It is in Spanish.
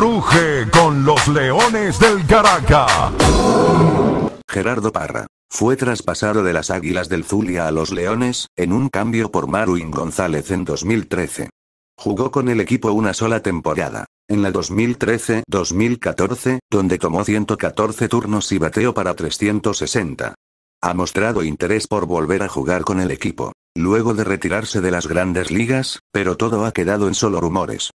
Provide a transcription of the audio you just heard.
Ruge con los Leones del Caracas. Gerardo Parra. Fue traspasado de las Águilas del Zulia a los Leones, en un cambio por Maruín González en 2013. Jugó con el equipo una sola temporada. En la 2013-2014, donde tomó 114 turnos y bateó para 360. Ha mostrado interés por volver a jugar con el equipo, luego de retirarse de las grandes ligas, pero todo ha quedado en solo rumores.